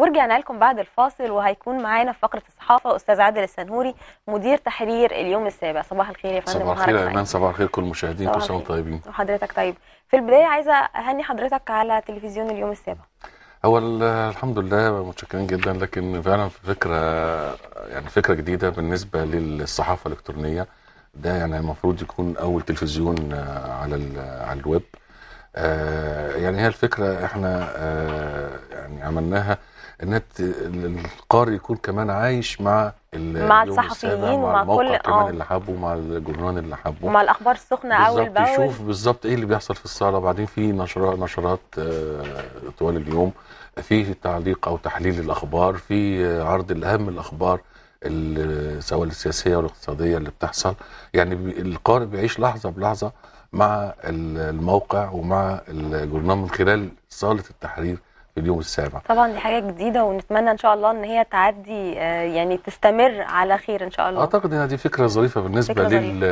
ورجعنا لكم بعد الفاصل وهيكون معانا في فقره الصحافه استاذ عادل السنهوري مدير تحرير اليوم السابع صباح الخير يا فندم صباح الخير يا ايمان صباح الخير كل المشاهدين كل سنه وانتم طيبين وحضرتك طيب في البدايه عايزه اهني حضرتك على تلفزيون اليوم السابع هو الحمد لله متشكرين جدا لكن فعلا فكره يعني فكره جديده بالنسبه للصحافه الالكترونيه ده يعني المفروض يكون اول تلفزيون آه، على على الويب آه، يعني هي الفكره احنا آه، يعني عملناها ان القارئ يكون كمان عايش مع مع الصحفيين ومع كل اه كمان اللي حبه مع الجرنان اللي حبه ومع الاخبار السخنه قوي باول يشوف بالظبط ايه اللي بيحصل في الصاله بعدين في نشرات نشرات آه، طوال اليوم في تعليق او تحليل الاخبار في عرض الاهم الاخبار سواء السياسيه والاقتصاديه اللي بتحصل يعني القارئ بيعيش لحظه بلحظه مع الموقع ومع الجورنال من خلال صاله التحرير اليوم السابع طبعا دي حاجه جديده ونتمنى ان شاء الله ان هي تعدي آه، يعني تستمر على خير ان شاء الله اعتقد ان دي فكره ظريفه بالنسبه فكرة لل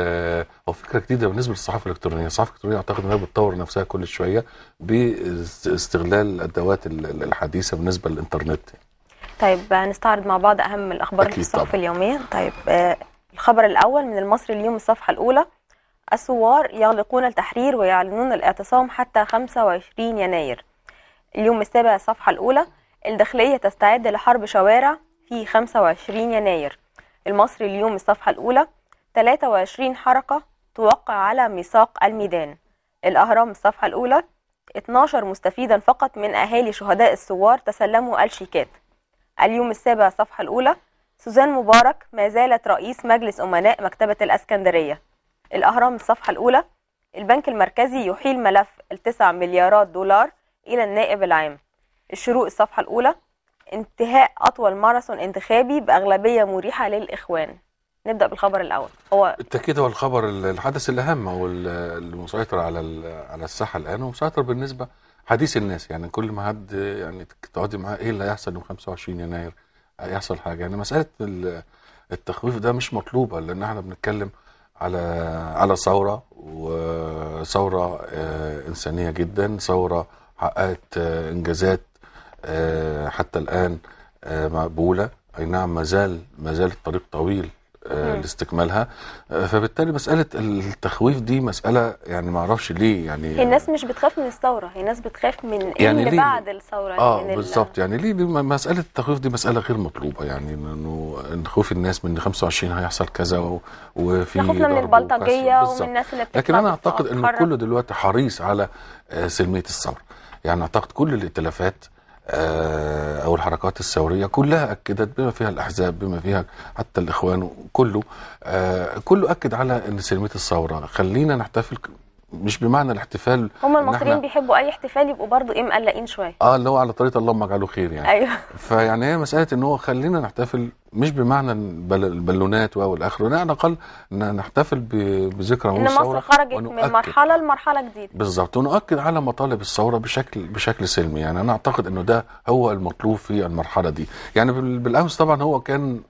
او فكره جديده بالنسبه للصحافه الالكترونيه الصحافه الالكترونيه اعتقد انها بتطور نفسها كل شويه باستغلال الادوات الحديثه بالنسبه للانترنت طيب هنستعرض مع بعض اهم الاخبار في الصحف اليوميه طيب آه، الخبر الاول من المصري اليوم الصفحه الاولى الثوار يغلقون التحرير ويعلنون الاعتصام حتى 25 يناير اليوم السابع الصفحة الأولى الداخلية تستعد لحرب شوارع في 25 يناير المصري اليوم الصفحة الأولى 23 حركة توقع على ميثاق الميدان الأهرام الصفحة الأولى 12 مستفيدا فقط من أهالي شهداء الثوار تسلموا الشيكات اليوم السابع الصفحة الأولى سوزان مبارك ما زالت رئيس مجلس أمناء مكتبة الأسكندرية الأهرام الصفحة الأولى البنك المركزي يحيل ملف التسع مليارات دولار إلى النائب العام الشروق الصفحة الأولى انتهاء أطول ماراثون انتخابي بأغلبية مريحة للإخوان نبدأ بالخبر الأول هو بالتأكيد هو الخبر الحدث الأهم هو المسيطر على على الساحة الآن ومسيطر بالنسبة حديث الناس يعني كل ما حد يعني تقعدي معاه إيه اللي هيحصل يوم 25 يناير هيحصل حاجة يعني مسألة التخويف ده مش مطلوبة لأن احنا بنتكلم على على ثورة وثورة آه، إنسانية جدا ثورة حققت آه، انجازات آه، حتى الان آه، مقبوله اي نعم ما زال ما زال الطريق طويل لاستكمالها فبالتالي مساله التخويف دي مساله يعني ما اعرفش ليه يعني الناس مش بتخاف من الثوره هي الناس بتخاف من يعني اللي بعد الثوره اه بالظبط يعني ليه مساله التخويف دي مساله غير مطلوبه يعني انه خوف الناس من 25 هيحصل كذا وفي خوفنا من البلطجيه ومن الناس اللي لكن انا اعتقد ان كله دلوقتي حريص على سلميه الثوره يعني اعتقد كل الائتلافات آه، او الحركات الثوريه كلها اكدت بما فيها الاحزاب بما فيها حتى الاخوان كله آه، كله اكد على ان سلميه الثوره خلينا نحتفل مش بمعنى الاحتفال هم المصريين بيحبوا اي احتفال يبقوا برضه ايه مقلقين شويه اه اللي هو على طريقه اللهم اجعله خير يعني ايوه فيعني هي مساله ان هو خلينا نحتفل مش بمعنى البالونات والاخر لا على الاقل نحتفل بذكرى ان مصر خرجت من مرحله لمرحله جديده بالظبط ونؤكد على مطالب الثوره بشكل بشكل سلمي يعني انا اعتقد انه ده هو المطلوب في المرحله دي يعني بالامس طبعا هو كان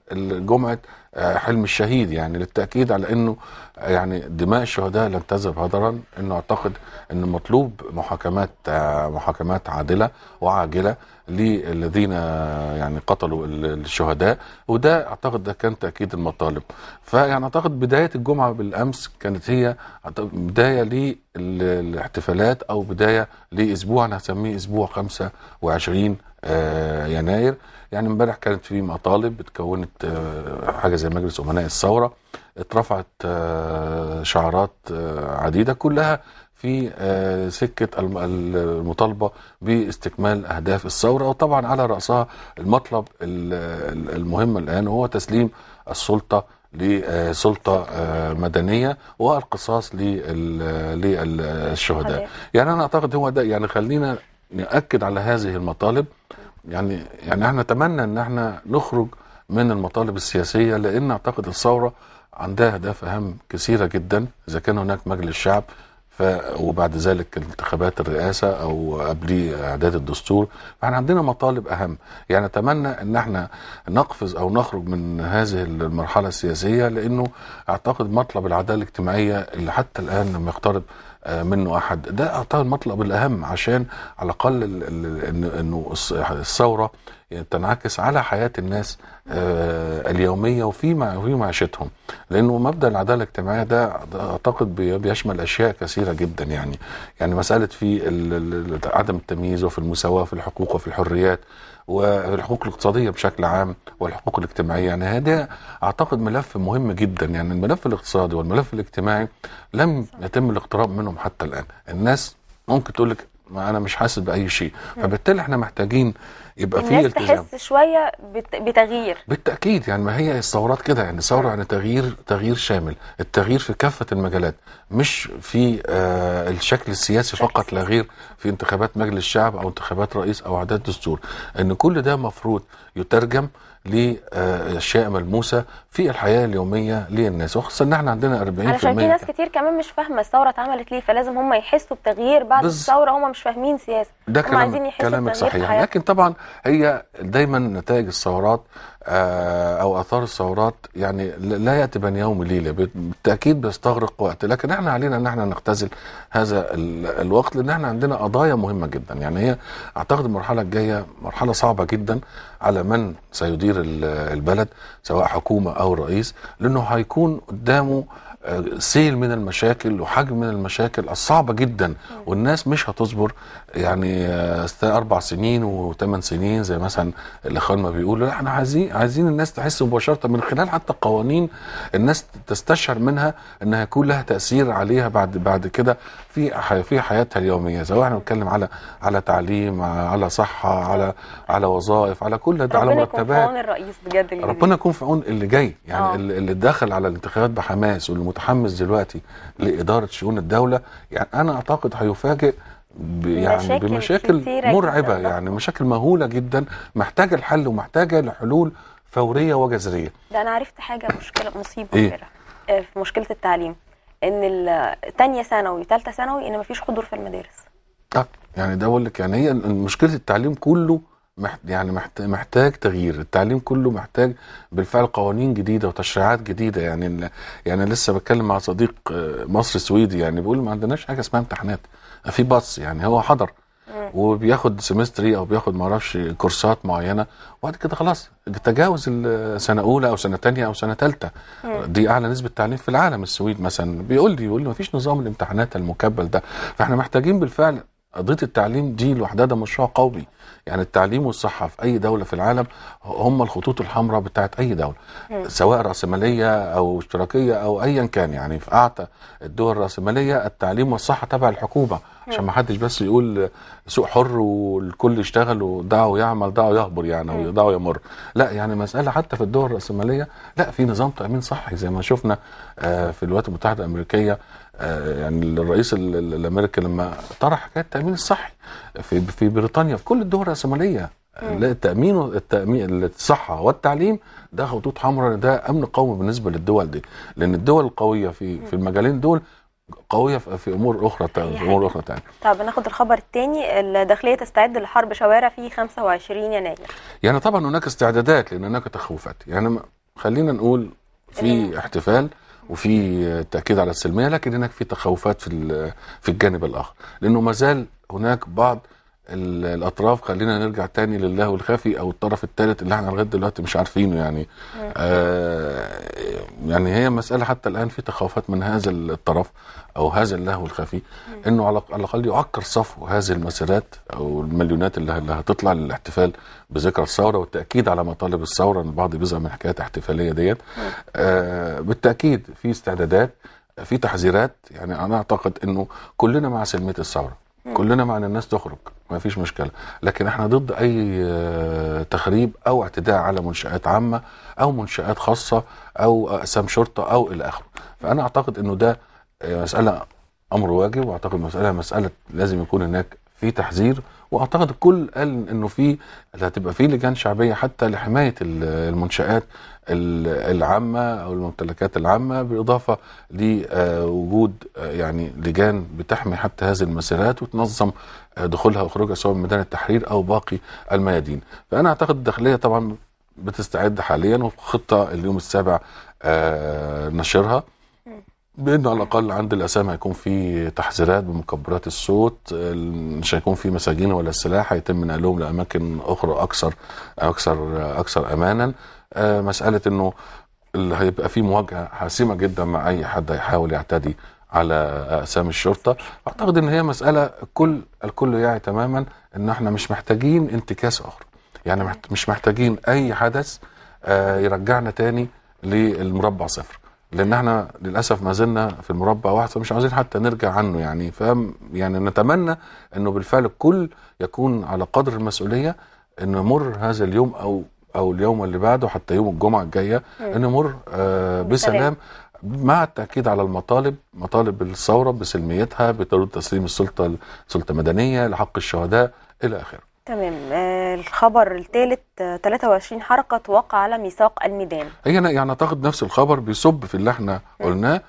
جمعه آه، حلم الشهيد يعني للتاكيد على انه آه، يعني دماء الشهداء لن تذهب هدرا انه اعتقد ان مطلوب محاكمات آه، محاكمات عادله وعاجله للذين يعني قتلوا الشهداء وده اعتقد ده كان تاكيد المطالب فيعني اعتقد بدايه الجمعه بالامس كانت هي بدايه للاحتفالات او بدايه لاسبوع انا هسميه اسبوع 25 آه، يناير يعني امبارح كانت في مطالب اتكونت آه، حاجه زي مجلس امناء الثوره اترفعت آه، شعارات عديده كلها في آه، سكة المطالبة باستكمال أهداف الثورة وطبعا على رأسها المطلب المهم الآن هو تسليم السلطة لسلطة آه، آه، مدنية والقصاص للشهداء يعني أنا أعتقد هو ده يعني خلينا نأكد على هذه المطالب يعني يعني احنا نتمنى ان احنا نخرج من المطالب السياسية لأن أعتقد الثورة عندها أهداف أهم كثيرة جدا إذا كان هناك مجلس شعب وبعد ذلك انتخابات الرئاسه او قبليه اعداد الدستور فاحنا عندنا مطالب اهم يعني اتمنى ان احنا نقفز او نخرج من هذه المرحله السياسيه لانه اعتقد مطلب العداله الاجتماعيه اللي حتى الان لم يقترب آه، منه احد ده اعطى المطلب الاهم عشان على الاقل انه الثوره تنعكس على حياه الناس آه، اليوميه وفي في معيشتهم لانه مبدا العداله الاجتماعيه ده اعتقد بيشمل اشياء كثيره جدا يعني يعني مساله في عدم التمييز وفي المساواه في الحقوق وفي الحريات والحقوق الاقتصاديه بشكل عام والحقوق الاجتماعيه يعني هذا اعتقد ملف مهم جدا يعني الملف الاقتصادي والملف الاجتماعي لم يتم الاقتراب منهم حتى الان الناس ممكن تقول لك ما انا مش حاسس باي شيء فبالتالي احنا محتاجين يبقى في التزام تحس شويه بتغيير بالتاكيد يعني ما هي الثورات كده يعني ثوره نعم. يعني تغيير تغيير شامل التغيير في كافه المجالات مش في آه الشكل السياسي فقط لا غير في انتخابات مجلس الشعب او انتخابات رئيس او اعداد دستور ان كل ده مفروض يترجم آه لاشياء ملموسه في الحياه اليوميه للناس وخصوصا ان احنا عندنا 40% علشان في ناس كتير كمان مش فاهمه الثوره اتعملت ليه فلازم هم يحسوا بتغيير بعد بز... الثوره هم مش فاهمين سياسه ده كلام عايزين يحسوا كلامك صحيح لكن طبعا هي دايما نتائج الثورات آه، او اثار الثورات يعني لا ياتي بين يوم وليله بالتاكيد بيستغرق وقت لكن احنا علينا ان احنا نختزل هذا الوقت لان احنا عندنا قضايا مهمه جدا يعني هي اعتقد المرحله الجايه مرحله صعبه جدا على من سيدير البلد سواء حكومه او رئيس لانه هيكون قدامه سيل من المشاكل وحجم من المشاكل الصعبة جدا والناس مش هتصبر يعني آه، أربع سنين وثمان سنين زي مثلا الإخوان ما بيقولوا لا احنا عايزين عايزين الناس تحس مباشرة من خلال حتى قوانين الناس تستشعر منها أن هيكون لها تأثير عليها بعد بعد كده في في حياتها اليومية سواء احنا بنتكلم على على تعليم على صحة على على وظائف على كل ده على مرتبات ربنا يكون في عون الرئيس بجد ربنا يكون في عون اللي جاي يعني أوه. اللي دخل على الانتخابات بحماس واللي متحمس دلوقتي لاداره شؤون الدوله يعني انا اعتقد هيفاجئ يعني بمشاكل مرعبه يعني مشاكل مهوله جدا محتاجه الحل ومحتاجه لحلول فوريه وجذريه ده انا عرفت حاجه مشكله مصيبه إيه؟ آه، في مشكله التعليم ان ثانيه ثانوي ثالثه ثانوي ان مفيش حضور في المدارس اه يعني ده اقول لك يعني هي مشكله التعليم كله يعني محتاج تغيير التعليم كله محتاج بالفعل قوانين جديده وتشريعات جديده يعني يعني لسه بتكلم مع صديق آه، مصري سويدي يعني بيقول ما عندناش حاجه اسمها امتحانات في باص يعني هو حضر وبياخد سيمستري ايه او بياخد ما اعرفش كورسات معينه وبعد كده خلاص تجاوز سنه اولى او سنه ثانيه او سنه ثالثه دي اعلى نسبه تعليم في العالم السويد مثلا بيقول لي بيقول لي ما فيش نظام الامتحانات المكبل ده فاحنا محتاجين بالفعل قضيه التعليم دي لوحدها ده مشروع قومي يعني التعليم والصحه في اي دوله في العالم هم الخطوط الحمراء بتاعت اي دوله سواء راسماليه او اشتراكيه او ايا كان يعني في اعتى الدول الراسماليه التعليم والصحه تبع الحكومه عشان ما حدش بس يقول سوق حر والكل يشتغل ودعه يعمل دعه يهبر يعني ودعه يمر لا يعني مساله حتى في الدول الراسماليه لا في نظام تامين صحي زي ما شفنا آه، في الولايات المتحده الامريكيه آه، يعني الرئيس الامريكي لما طرح حكايه التامين الصحي في في بريطانيا في كل الدول الراسماليه التامين التامين الصحه والتعليم ده خطوط حمراء ده امن قومي بالنسبه للدول دي لان الدول القويه في في المجالين دول قويه في امور اخرى في امور اخرى تانية طب ناخد الخبر الثاني الداخليه تستعد لحرب شوارع في 25 يناير يعني طبعا هناك استعدادات لان هناك تخوفات يعني خلينا نقول في احتفال وفي تاكيد على السلميه لكن هناك في تخوفات في في الجانب الاخر لانه ما زال هناك بعض الاطراف خلينا نرجع تاني لله الخفي او الطرف الثالث اللي احنا لغايه دلوقتي مش عارفينه يعني يعني هي مسألة حتى الآن في تخوفات من هذا الطرف أو هذا اللهو الخفي أنه على الأقل يعكر صفو هذه المسيرات أو المليونات اللي هتطلع للاحتفال بذكرى الثورة والتأكيد على مطالب الثورة ان البعض بيزعم من حكايات احتفالية ديت آه بالتأكيد في استعدادات في تحذيرات يعني أنا أعتقد أنه كلنا مع سلمية الثورة كلنا مع ان الناس تخرج ما فيش مشكله لكن احنا ضد اي آه، تخريب او اعتداء على منشات عامه او منشات خاصه او اقسام شرطه او الى اخره فانا اعتقد انه ده آه، مساله امر واجب واعتقد مساله مساله لازم يكون هناك في تحذير واعتقد الكل قال انه في هتبقى في لجان شعبيه حتى لحمايه المنشات العامه او الممتلكات العامه بالاضافه لوجود يعني لجان بتحمي حتى هذه المسيرات وتنظم دخولها وخروجها سواء من ميدان التحرير او باقي الميادين فانا اعتقد الداخليه طبعا بتستعد حاليا وخطه اليوم السابع آه، نشرها بان على الاقل عند الاسامي هيكون في تحذيرات بمكبرات الصوت مش هيكون في مساجين ولا سلاح هيتم نقلهم لاماكن اخرى اكثر اكثر اكثر امانا آه، مساله انه اللي هيبقى في مواجهه حاسمه جدا مع اي حد هيحاول يعتدي على اقسام الشرطه اعتقد ان هي مساله الكل الكل يعي تماما ان احنا مش محتاجين انتكاس اخرى يعني مش محتاجين اي حدث آه، يرجعنا تاني للمربع صفر لان احنا للاسف ما زلنا في المربع واحد فمش عاوزين حتى نرجع عنه يعني ف يعني نتمنى انه بالفعل الكل يكون على قدر المسؤوليه ان يمر هذا اليوم او او اليوم اللي بعده حتى يوم الجمعه الجايه ان يمر آه بسلام مع التاكيد على المطالب مطالب الثوره بسلميتها بتسليم تسليم السلطه السلطه المدنيه لحق الشهداء الى اخره تمام آه، الخبر الثالث 23 آه، حركه توقع على ميثاق الميدان هي يعني اعتقد نفس الخبر بيصب في اللي احنا قلناه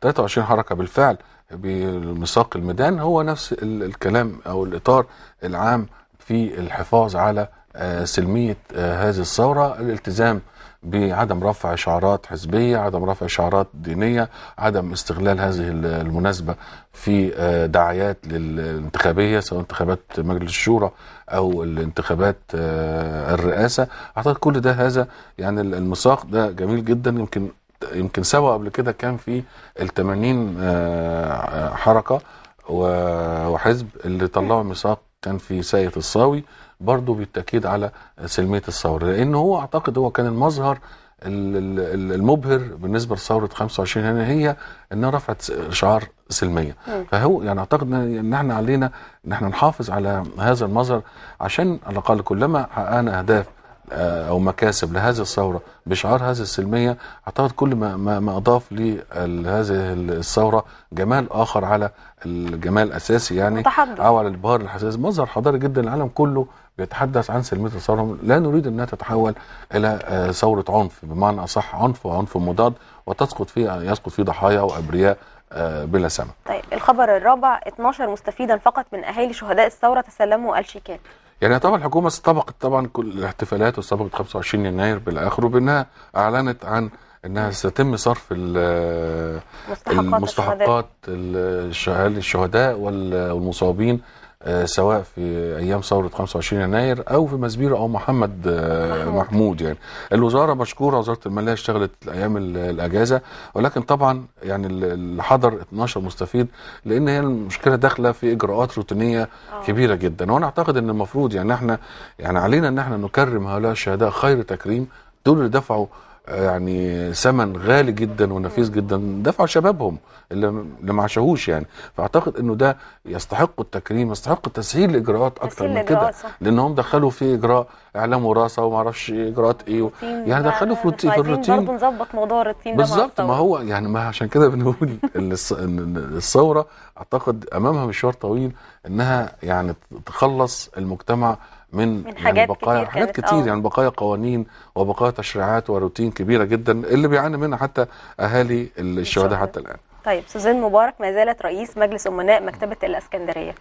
23 حركه بالفعل بميثاق الميدان هو نفس الكلام او الاطار العام في الحفاظ على آه، سلميه هذه الثوره الالتزام بعدم رفع شعارات حزبيه، عدم رفع شعارات دينيه، عدم استغلال هذه المناسبه في آه، دعايات للانتخابيه سواء انتخابات مجلس الشورى او الانتخابات آه، الرئاسه، اعتقد كل ده هذا يعني المساق ده جميل جدا يمكن يمكن سوا قبل كده كان في ال 80 آه، حركه وحزب اللي طلعوا ميثاق كان في سيد الصاوي برضه بالتاكيد على سلميه الثوره لان هو اعتقد هو كان المظهر المبهر بالنسبه لثوره 25 هنا هي انها رفعت شعار سلميه فهو يعني اعتقد ان احنا علينا ان احنا نحافظ على هذا المظهر عشان على الاقل كلما حققنا اهداف آه، او مكاسب لهذه الثوره بشعار هذه السلميه اعتقد كل ما ما, ما اضاف لهذه الثوره جمال اخر على الجمال الاساسي يعني متحدث. او على البهار الحساس مظهر حضاري جدا العالم كله بيتحدث عن سلميه الثوره لا نريد انها تتحول الى آه، ثوره عنف بمعنى اصح عنف وعنف مضاد وتسقط فيه يسقط فيه ضحايا وابرياء آه، بلا سمع. طيب الخبر الرابع 12 مستفيدا فقط من اهالي شهداء الثوره تسلموا الشيكات. يعني طبعا الحكومه استبقت طبعا كل الاحتفالات واستبقت 25 يناير بالاخر وبانها اعلنت عن انها سيتم صرف المستحقات الشهداء والمصابين آه، سواء في ايام ثوره 25 يناير او في مسبيرة او محمد آه، محمود يعني الوزاره مشكوره وزاره الماليه اشتغلت ايام الاجازه ولكن طبعا يعني اللي حضر 12 مستفيد لان هي المشكله داخله في اجراءات روتينيه آه. كبيره جدا وانا اعتقد ان المفروض يعني احنا يعني علينا ان احنا نكرم هؤلاء الشهداء خير تكريم دول اللي دفعوا يعني ثمن غالي جدا ونفيس جدا دفعوا شبابهم اللي ما عاشوهوش يعني فاعتقد انه ده يستحق التكريم يستحق تسهيل الاجراءات اكثر من كده لانهم دخلوا في اجراء اعلام وراثه وما اعرفش اجراءات ايه يعني دخلوا في آه، روتين في الروتين برضه نظبط موضوع الروتين بالظبط ما هو يعني ما عشان كده بنقول الثوره اعتقد امامها مشوار طويل انها يعني تخلص المجتمع من, من يعني حاجات يعني بقايا كتير حاجات كتير أوه. يعني بقايا قوانين وبقايا تشريعات وروتين كبيره جدا اللي بيعاني منها حتى اهالي الشهداء حتى الان طيب سوزان مبارك ما زالت رئيس مجلس امناء مكتبه الاسكندريه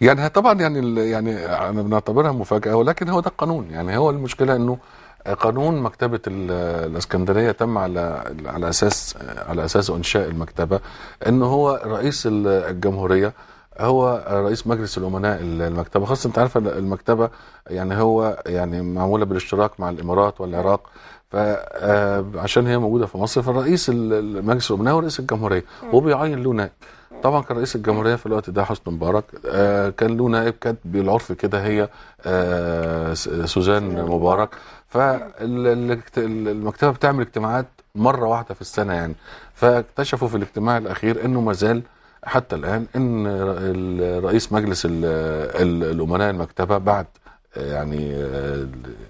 يعني طبعا يعني يعني انا بنعتبرها مفاجاه ولكن هو ده القانون يعني هو المشكله انه قانون مكتبة الإسكندرية تم على على أساس على أساس إنشاء المكتبة إن هو رئيس الجمهورية هو رئيس مجلس الامناء المكتبه خاصه انت عارفه المكتبه يعني هو يعني معموله بالاشتراك مع الامارات والعراق فعشان آه، هي موجوده في مصر فالرئيس مجلس الامناء هو رئيس الجمهوريه وبيعين له نائب طبعا كان رئيس الجمهوريه في الوقت ده حسني مبارك آه، كان له نائب كانت بالعرف كده هي آه، سوزان مبارك فالمكتبه بتعمل اجتماعات مره واحده في السنه يعني فاكتشفوا في الاجتماع الاخير انه ما زال حتى الان ان رئيس مجلس الامناء المكتبه بعد يعني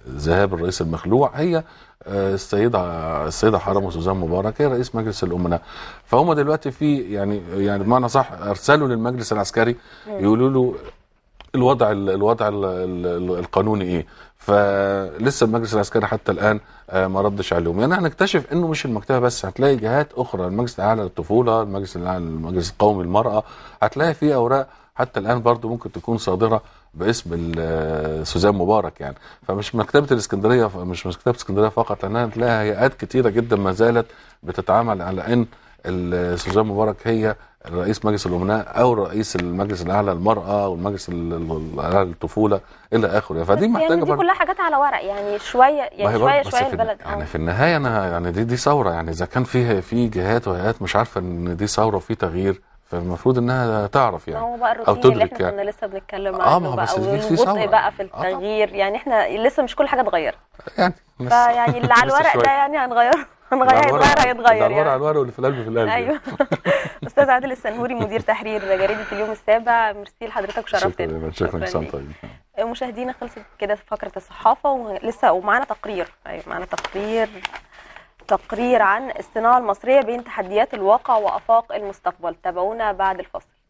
ذهاب الرئيس المخلوع هي السيده السيده حرم وسوزان مبارك هي رئيس مجلس الامناء فهم دلوقتي في يعني يعني بمعنى صح ارسلوا للمجلس العسكري يقولوا له الوضع الوضع القانوني ايه فلسه المجلس العسكري حتى الان آه، ما ردش عليهم يعني هنكتشف انه مش المكتبه بس هتلاقي جهات اخرى المجلس الاعلى للطفوله المجلس الاعلى المجلس القومي للمراه هتلاقي في اوراق حتى الان برضو ممكن تكون صادره باسم آه، سوزان مبارك يعني فمش مكتبه الاسكندريه مش مكتبه اسكندريه فقط لانها هتلاقي هيئات كتيره جدا ما زالت بتتعامل على ان سوزان مبارك هي رئيس مجلس الامناء او رئيس المجلس الاعلى للمراه والمجلس الاعلى للطفوله الى اخره فدي محتاجه يعني دي كلها حاجات على ورق يعني شويه يعني شويه شويه البلد يعني أوه. في النهايه انا يعني دي دي ثوره يعني اذا كان فيها في جهات وهيئات مش عارفه ان دي ثوره وفي تغيير فالمفروض انها تعرف يعني هو بقى تدرك اللي احنا كنا يعني. لسه بنتكلم عنه اه ما بس دي في ثوره بقى في آه. التغيير آه. يعني احنا لسه مش كل حاجه اتغيرت يعني فيعني اللي على الورق ده يعني هنغيره هنغير هيتغير هيتغير يعني على الورق واللي في القلب في القلب يعني. ايوه استاذ عادل السنهوري مدير تحرير جريده اليوم السابع ميرسي لحضرتك وشرفتنا شكرا شكرا طيب مشاهدينا خلصت كده فقره الصحافه ولسه ومعانا تقرير ايوه معانا تقرير تقرير عن الصناعه المصريه بين تحديات الواقع وافاق المستقبل تابعونا بعد الفصل